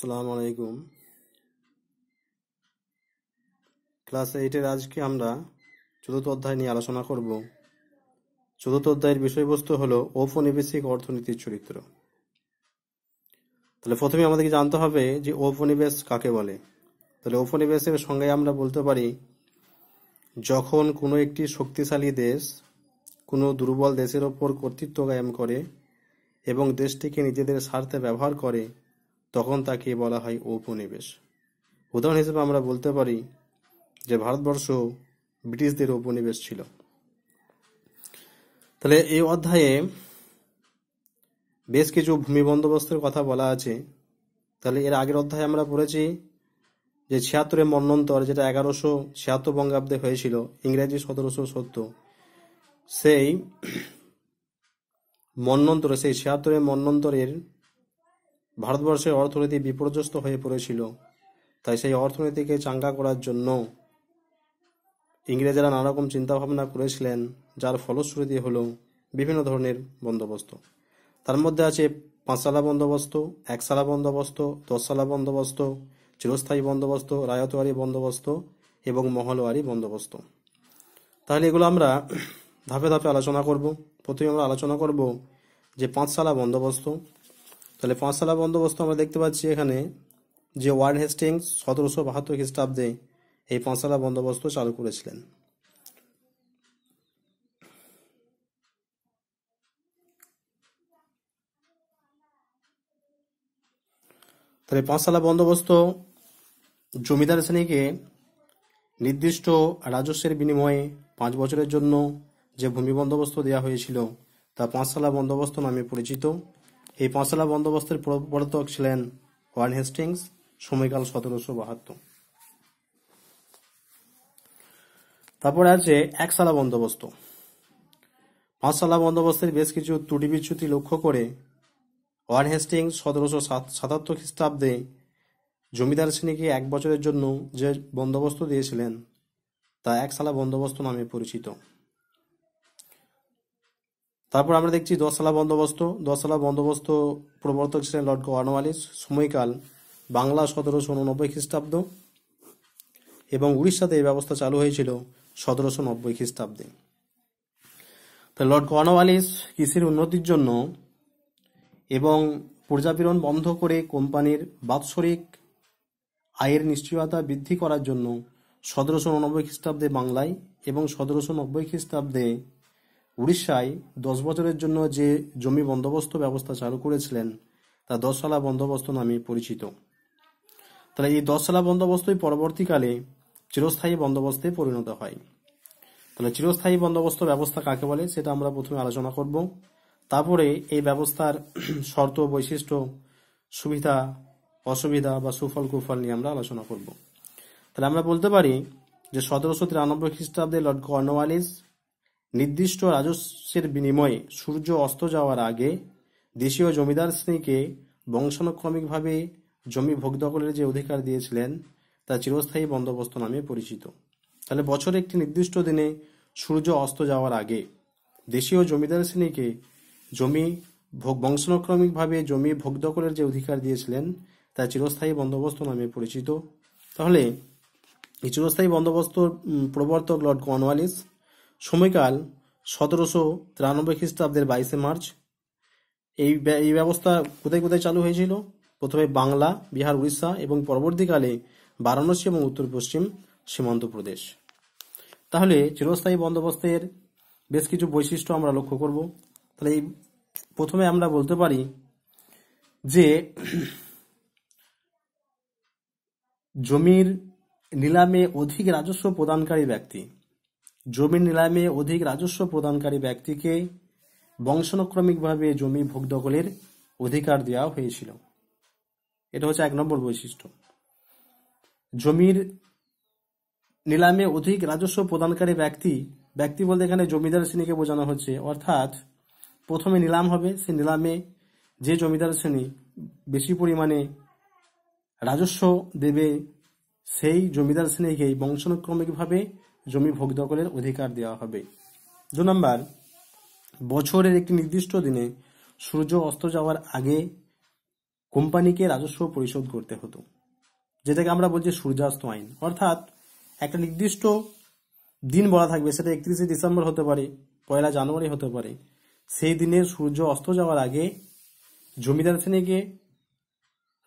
সালাম আলাইকুম ক্লাস এইটের আজকে আমরা চতুর্থ অধ্যায় নিয়ে আলোচনা করব চতুর্থ অধ্যায়ের বিষয়বস্তু হলো ঔপনিবেশিক অর্থনীতির চরিত্র তাহলে প্রথমে আমাদেরকে জানতে হবে যে ঔপনিবেশ কাকে বলে তাহলে ঔপনিবেশের সঙ্গে আমরা বলতে পারি যখন কোনো একটি শক্তিশালী দেশ কোনো দুর্বল দেশের ওপর কর্তৃত্ব কায়েম করে এবং দেশটিকে নিজেদের স্বার্থে ব্যবহার করে তখন তাকে বলা হয় ঔপনিবেশ উদাহরণ হিসেবে আমরা বলতে পারি যে ভারতবর্ষ ব্রিটিশদের উপনিবেশ ছিল তাহলে এই অধ্যায়ে বেশ কিছু ভূমি বন্দোবস্তের কথা বলা আছে তাহলে এর আগের অধ্যায়ে আমরা পড়েছি যে ছিয়াত্তরের মন্নন্তর যেটা এগারোশো ছিয়াত্তর বঙ্গাব্দে হয়েছিল ইংরেজি সতেরোশো সত্তর সেই মন্নন্তরে সেই ছিয়াত্তরের মন্নন্তরের ভারতবর্ষের অর্থনীতি বিপর্যস্ত হয়ে পড়েছিল তাই সেই অর্থনীতিকে চাঙ্গা করার জন্য ইংরেজরা নানারকম চিন্তাভাবনা করেছিলেন যার ফলশ্রুতি হল বিভিন্ন ধরনের বন্দোবস্ত তার মধ্যে আছে পাঁচশালা বন্দোবস্ত একশালা বন্দোবস্ত দশশালা বন্দোবস্ত চিরস্থায়ী বন্দোবস্ত রায়তওয়ারি বন্দোবস্ত এবং মহলওয়ারি বন্দোবস্ত তাহলে এগুলো আমরা ধাপে ধাপে আলোচনা করব প্রথমে আমরা আলোচনা করব যে পাঁচশালা বন্দোবস্ত তাহলে পাঁচশালা বন্দোবস্ত আমরা দেখতে পাচ্ছি এখানে যে ওয়ার্ড হেস্টিংস সতেরোশো বাহাত্তর খ্রিস্টাব্দে এই পাঁচশালা বন্দোবস্ত চালু করেছিলেন তাহলে পাঁচশালা বন্দোবস্ত জমিদার শ্রেণীকে নির্দিষ্ট রাজস্বের বিনিময়ে পাঁচ বছরের জন্য যে ভূমি বন্দোবস্ত দেওয়া হয়েছিল তা পাঁচতলা বন্দোবস্ত নামে পরিচিত এই পঁচলা বন্দোবস্তের প্রবর্তক ছিলেন ওয়ান হেস্টিংস সময়কাল সতেরোশো বাহাত্তর তারপরে আছে একসালা বন্দোবস্ত পাঁচসালা বন্দোবস্তের বেশ কিছু ত্রুটি বিচ্যুতি লক্ষ্য করে ওয়ান হেস্টিংস সতেরোশো সাতাত্তর খ্রিস্টাব্দে জমিদার শ্রেণীকে এক বছরের জন্য যে বন্দোবস্ত দিয়েছিলেন তা একসালা বন্দোবস্ত নামে পরিচিত তারপর আমরা দেখছি দশলা বন্দোবস্ত দশলা বন্দোবস্ত প্রবর্তক ছিলেন লর্ড কর্নওয়ালি সময়কাল বাংলা সতেরোশো উননব্বই খ্রিস্টাব্দ এবং উড়িষ্যাতে এই ব্যবস্থা চালু হয়েছিল সতেরোশো নব্বই খ্রিস্টাব্দে তাহলে লর্ড কর্নওয়ালিস কৃষির উন্নতির জন্য এবং পর্যাপীড়ন বন্ধ করে কোম্পানির বাৎসরিক আয়ের নিশ্চয়তা বৃদ্ধি করার জন্য সতেরোশো উননব্বই খ্রিস্টাব্দে বাংলায় এবং সতেরোশো নব্বই খ্রিস্টাব্দে উড়িষ্যায় দশ বছরের জন্য যে জমি বন্দোবস্ত ব্যবস্থা চালু করেছিলেন তা দশলা বন্দোবস্ত নামে পরিচিত তাহলে এই দশলা বন্দোবস্তই পরবর্তীকালে চিরস্থায়ী বন্দোবস্তে পরিণত হয় তাহলে চিরস্থায়ী বন্দোবস্ত ব্যবস্থা কাকে বলে সেটা আমরা প্রথমে আলোচনা করব তারপরে এই ব্যবস্থার শর্ত বৈশিষ্ট্য সুবিধা অসুবিধা বা সুফল কুফল নিয়ে আমরা আলোচনা করব তাহলে আমরা বলতে পারি যে সতেরোশো তিরানব্বই খ্রিস্টাব্দে লর্ড কর্নওয়ালিস নির্দিষ্ট রাজস্বের বিনিময়ে সূর্য অস্ত যাওয়ার আগে দেশীয় জমিদার শ্রেণীকে বংশানুক্রমিকভাবে জমি ভোগ দখলের যে অধিকার দিয়েছিলেন তা চিরস্থায়ী বন্দোবস্ত নামে পরিচিত তাহলে বছরে একটি নির্দিষ্ট দিনে সূর্য অস্ত যাওয়ার আগে দেশীয় জমিদার শ্রেণীকে জমি ভোগ বংশানুক্রমিকভাবে জমি ভোগ দখলের যে অধিকার দিয়েছিলেন তা চিরস্থায়ী বন্দোবস্ত নামে পরিচিত তাহলে এই চিরস্থায়ী বন্দোবস্ত প্রবর্তক লর্ড কনওয়ালিস সময়কাল সতেরোশো তিরানব্বই খ্রিস্টাব্দের বাইশে মার্চ এই এই ব্যবস্থা কোথায় কোথায় চালু হয়েছিল প্রথমে বাংলা বিহার উড়িষ্যা এবং পরবর্তীকালে বারাণসী এবং উত্তর পশ্চিম সীমান্ত প্রদেশ তাহলে চিরস্থায়ী বন্দোবস্তের বেশ কিছু বৈশিষ্ট্য আমরা লক্ষ্য করব তাহলে এই প্রথমে আমরা বলতে পারি যে জমির নিলামে অধিক রাজস্ব প্রদানকারী ব্যক্তি জমি অধিক রাজস্ব প্রদানকারী ব্যক্তিকে বংশানুক্রমিকভাবে জমি ভোগ অধিকার দেওয়া হয়েছিল এটা হচ্ছে এক নম্বর বৈশিষ্ট্য জমির নিলামে অধিক রাজস্ব প্রদানকারী ব্যক্তি ব্যক্তি বলতে এখানে জমিদার শ্রেণীকে বোঝানো হচ্ছে অর্থাৎ প্রথমে নিলাম হবে সে নিলামে যে জমিদার শ্রেণী বেশি পরিমাণে রাজস্ব দেবে সেই জমিদার শ্রেণীকেই বংশানুক্রমিকভাবে জমি ভোগ দখলের অধিকার দেওয়া হবে দু নম্বর বছরের একটি নির্দিষ্ট দিনে সূর্য অস্ত যাওয়ার আগে কোম্পানিকে রাজস্ব পরিশোধ করতে হতো যেটাকে আমরা বলছি সূর্যাস্ত আইন অর্থাৎ একটা নির্দিষ্ট দিন বলা থাকবে সেটা একত্রিশে ডিসেম্বর হতে পারে পয়লা জানুয়ারি হতে পারে সেই দিনে সূর্য অস্ত যাওয়ার আগে জমিদার শ্রেণীকে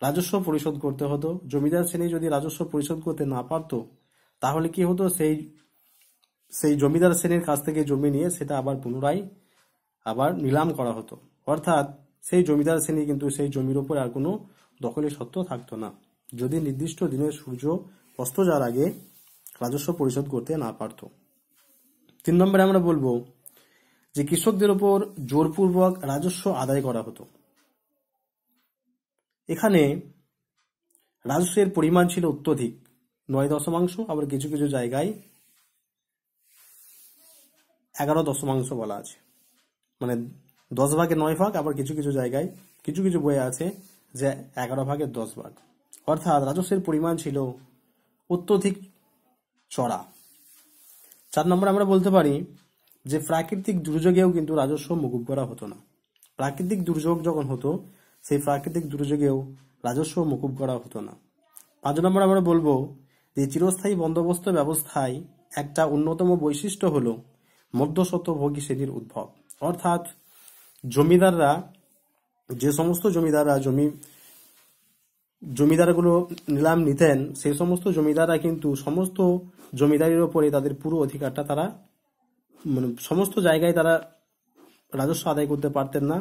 রাজস্ব পরিশোধ করতে হতো জমিদার শ্রেণী যদি রাজস্ব পরিশোধ করতে না পারত তাহলে কি হতো সেই সেই জমিদার শ্রেণীর কাছ থেকে জমি নিয়ে সেটা আবার পুনরায় আবার নিলাম করা হতো অর্থাৎ সেই জমিদার শ্রেণী কিন্তু সেই জমির ওপর আর কোনো দখলের সত্ত্ব থাকতো না যদি নির্দিষ্ট দিনে সূর্য অস্ত যাওয়ার আগে রাজস্ব পরিশোধ করতে না পারত তিন নম্বরে আমরা বলবো যে কৃষকদের ওপর জোরপূর্বক রাজস্ব আদায় করা হতো এখানে রাজস্বের পরিমাণ ছিল অত্যধিক নয় দশমাংশ আবার কিছু কিছু জায়গায় এগারো দশমাংশ বলা আছে মানে দশ ভাগে নয় ভাগ আবার কিছু কিছু জায়গায় কিছু কিছু বই আছে যে এগারো ভাগের দশ ভাগ অর্থাৎ রাজস্বের পরিমাণ ছিল অত্যধিক চড়া চার নম্বর আমরা বলতে পারি যে প্রাকৃতিক দুর্যোগেও কিন্তু রাজস্ব মুকুব করা হতো না প্রাকৃতিক দুর্যোগ যখন হতো সেই প্রাকৃতিক দুর্যোগেও রাজস্ব মুকুব করা হতো না পাঁচ নম্বর আমরা বলবো যে চিরস্থায়ী বন্দোবস্ত ব্যবস্থায় একটা অন্যতম বৈশিষ্ট্য হলো ভোগী শ্রেণীর উদ্ভব অর্থাৎ জমিদাররা যে সমস্ত জমিদাররা জমি জমিদারগুলো নিলাম নিতেন সেই সমস্ত জমিদাররা কিন্তু সমস্ত জমিদারির ওপরে তাদের পুরো অধিকারটা তারা মানে সমস্ত জায়গায় তারা রাজস্ব আদায় করতে পারতেন না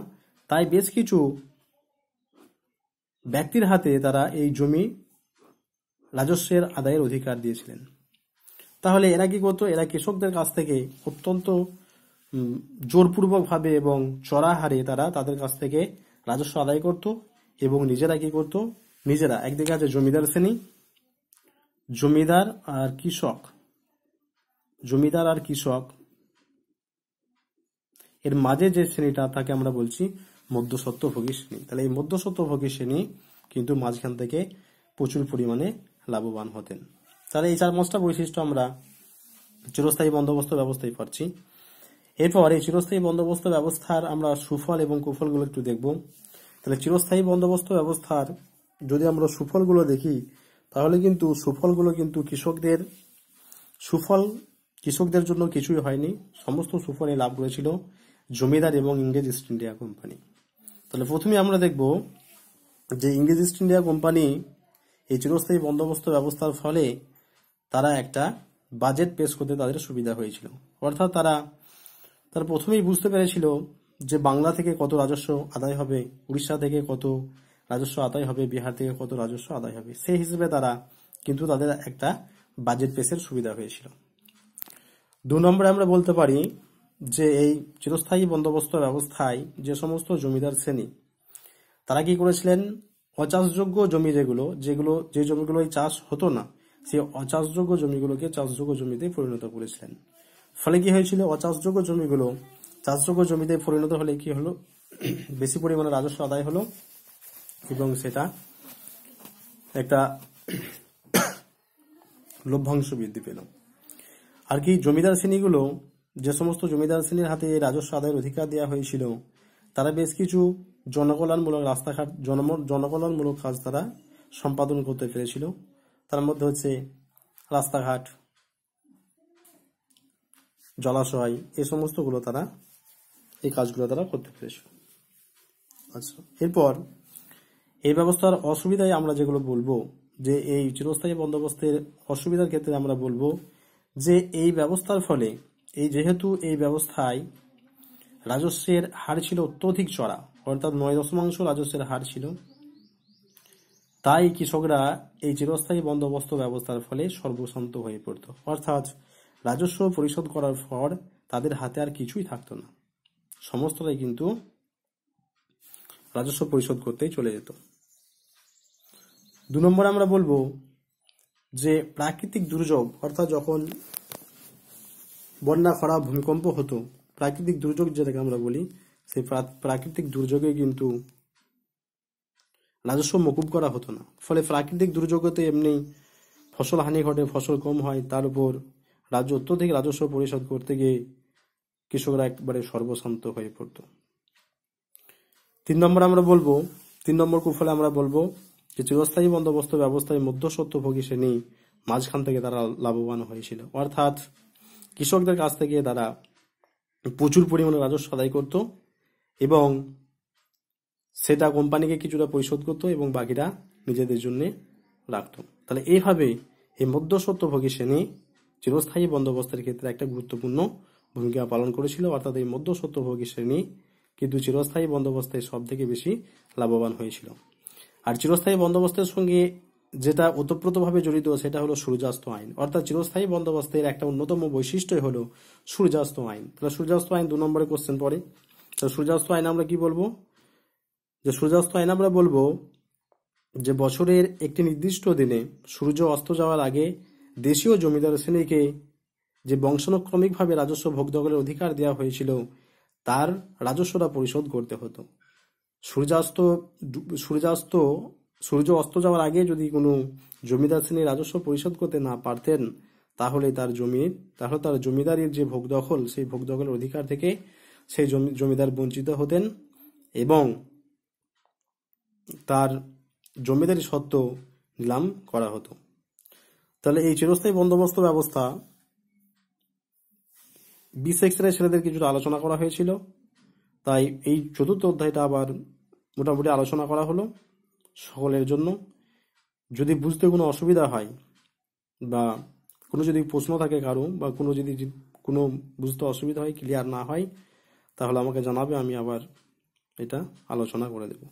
তাই বেশ কিছু ব্যক্তির হাতে তারা এই জমি রাজস্বের আদায়ের অধিকার দিয়েছিলেন তাহলে এরা কি করতো এরা কৃষকদের কাছ থেকে অত্যন্ত জোরপূর্বকভাবে এবং চড়া হারে তারা তাদের কাছ থেকে রাজস্ব আদায় করত এবং নিজেরা কি করত নিজেরা একদিকে আছে জমিদার শ্রেণী জমিদার আর কৃষক জমিদার আর কৃষক এর মাঝে যে শ্রেণীটা তাকে আমরা বলছি মধ্যসত্ত্বভোগী শ্রেণী তাহলে এই মধ্যসত্ত্বভোগী শ্রেণী কিন্তু মাঝখান থেকে প্রচুর পরিমাণে লাভবান হতেন তাহলে এই চার পাঁচটা বৈশিষ্ট্য আমরা চিরস্থায়ী বন্দোবস্ত ব্যবস্থায় পাচ্ছি এরপর এই চিরস্থায়ী বন্দোবস্ত ব্যবস্থার আমরা সুফল এবং কুফলগুলো একটু দেখব তাহলে চিরস্থায়ী বন্দোবস্ত ব্যবস্থার যদি আমরা সুফলগুলো দেখি তাহলে কিন্তু সুফলগুলো কিন্তু কৃষকদের সুফল কৃষকদের জন্য কিছুই হয়নি সমস্ত সুফলে লাভ করেছিল জমিদার এবং ইংরেজ ইস্ট ইন্ডিয়া কোম্পানি তাহলে প্রথমে আমরা দেখব যে ইংরেজ ইস্ট ইন্ডিয়া কোম্পানি এই চিরস্থায়ী বন্দোবস্ত ব্যবস্থার ফলে তারা একটা বাজেট পেশ করতে তাদের সুবিধা হয়েছিল অর্থাৎ তারা তারা প্রথমেই বুঝতে পেরেছিল যে বাংলা থেকে কত রাজস্ব আদায় হবে উড়িষ্যা থেকে কত রাজস্ব আদায় হবে বিহার থেকে কত রাজস্ব আদায় হবে সেই হিসেবে তারা কিন্তু তাদের একটা বাজেট পেশের সুবিধা হয়েছিল দু নম্বরে আমরা বলতে পারি যে এই চিরস্থায়ী বন্দোবস্ত ব্যবস্থায় যে সমস্ত জমিদার শ্রেণী তারা কি করেছিলেন অচাষযোগ্য জমি যেগুলো যেগুলো যে জমিগুলোই চাষ হতো না সে অচাষযোগ্য জমিগুলোকে চাষযোগ্য জমিতে পরিণত করেছিলেন ফলে কি হয়েছিল অচাষযোগ্য জমিগুলো চাষযোগ্য জমিতে পরিণত হলে কি হলো বেশি পরিমাণে রাজস্ব আদায় হলো এবং সেটা একটা লভ্যাংশ বৃদ্ধি পেল আর কি জমিদার শ্রেণীগুলো যে সমস্ত জমিদার শ্রেণীর হাতে রাজস্ব আদায়ের অধিকার দেওয়া হয়েছিল তারা বেশ কিছু জনকল্যাণমূলক রাস্তাঘাট জনকল্যাণমূলক কাজ তারা সম্পাদন করতে পেরেছিল তার মধ্যে হচ্ছে রাস্তাঘাট জলাশয় এই সমস্তগুলো তারা এই কাজগুলো তারা করতে পেরেছে আচ্ছা এরপর এই ব্যবস্থার অসুবিধায় আমরা যেগুলো বলবো যে এই চিরস্থায়ী বন্দোবস্তের অসুবিধার ক্ষেত্রে আমরা বলবো যে এই ব্যবস্থার ফলে এই যেহেতু এই ব্যবস্থায় রাজস্বের হার ছিল অত্যধিক চড়া অর্থাৎ নয় দশমাংশ রাজস্বের হার ছিল তাই কৃষকরা এই চিরস্থায়ী বন্দোবস্ত ব্যবস্থার ফলে সর্বশান্ত হয়ে পড়ত অর্থাৎ রাজস্ব পরিশোধ করার পর তাদের হাতে আর কিছুই থাকতো না সমস্তটাই কিন্তু রাজস্ব পরিশোধ করতেই চলে যেত দু নম্বর আমরা বলবো যে প্রাকৃতিক দুর্যোগ অর্থাৎ যখন বন্যা খরা ভূমিকম্প হতো প্রাকৃতিক দুর্যোগ যেটাকে আমরা বলি সেই প্রাকৃতিক দুর্যোগে কিন্তু রাজস্ব মকুব করা হতো না ফলে প্রাকৃতিক দুর্যোগতে এমনি ফসল হানি ঘটে ফসল কম হয় তার উপর রাজ্য অত্যধিক রাজস্ব পরিশোধ করতে গিয়ে কৃষকরা একবারে সর্বশান্ত হয়ে পড়ত তিন নম্বর আমরা বলবো তিন নম্বর কুফলে আমরা বলবো যে চিরস্থায়ী বন্দোবস্ত ব্যবস্থায় মধ্যস্বত্বভোগী শ্রেণী মাঝখান থেকে তারা লাভবান হয়েছিল অর্থাৎ কৃষকদের কাছ থেকে তারা প্রচুর পরিমাণে রাজস্ব আদায় করত এবং সে তা কোম্পানিকে কিছুটা পরিশোধ করত এবং বাকিরা নিজেদের জন্য রাখত তাহলে এইভাবে এই ভোগী শ্রেণী চিরস্থায়ী বন্দোবস্তের ক্ষেত্রে একটা গুরুত্বপূর্ণ ভূমিকা পালন করেছিল অর্থাৎ এই ভোগী শ্রেণী কিন্তু চিরস্থায়ী বন্দোবস্তের সব থেকে বেশি লাভবান হয়েছিল আর চিরস্থায়ী বন্দোবস্তের সঙ্গে যেটা ওতপ্রোতভাবে জড়িত সেটা হলো সূর্যাস্ত আইন অর্থাৎ চিরস্থায়ী বন্দোবস্তের একটা অন্যতম বৈশিষ্ট্যই হলো সূর্যাস্ত আইন তাহলে সূর্যাস্ত আইন দু নম্বরে কোশ্চেন পড়ে তো সূর্যাস্ত আইন আমরা কি বলবো যে সূর্যাস্ত আইন আমরা বলবো যে বছরের একটি নির্দিষ্ট দিনে সূর্য অস্ত যাওয়ার আগে দেশীয় জমিদার শ্রেণীকে যে বংশানুক্রমিকভাবে রাজস্ব ভোগ দখলের অধিকার দেওয়া হয়েছিল তার রাজস্বটা পরিশোধ করতে হতো সূর্যাস্ত সূর্যাস্ত সূর্য অস্ত যাওয়ার আগে যদি কোনো জমিদার শ্রেণী রাজস্ব পরিশোধ করতে না পারতেন তাহলে তার জমির তাহলে তার জমিদারির যে ভোগ দখল সেই ভোগ দখলের অধিকার থেকে সেই জমি জমিদার বঞ্চিত হতেন এবং তার জমিদারি সত্ত্ব নিলাম করা হতো তাহলে এই চিরস্থায়ী বন্দোবস্ত ব্যবস্থা বিশ এক্সরে ছেলেদের কিছুটা আলোচনা করা হয়েছিল তাই এই চতুর্থ অধ্যায়টা আবার মোটামুটি আলোচনা করা হলো সকলের জন্য যদি বুঝতে কোনো অসুবিধা হয় বা কোনো যদি প্রশ্ন থাকে কারো বা কোনো যদি কোনো বুঝতে অসুবিধা হয় ক্লিয়ার না হয় তাহলে আমাকে জানাবে আমি আবার এটা আলোচনা করে দেবো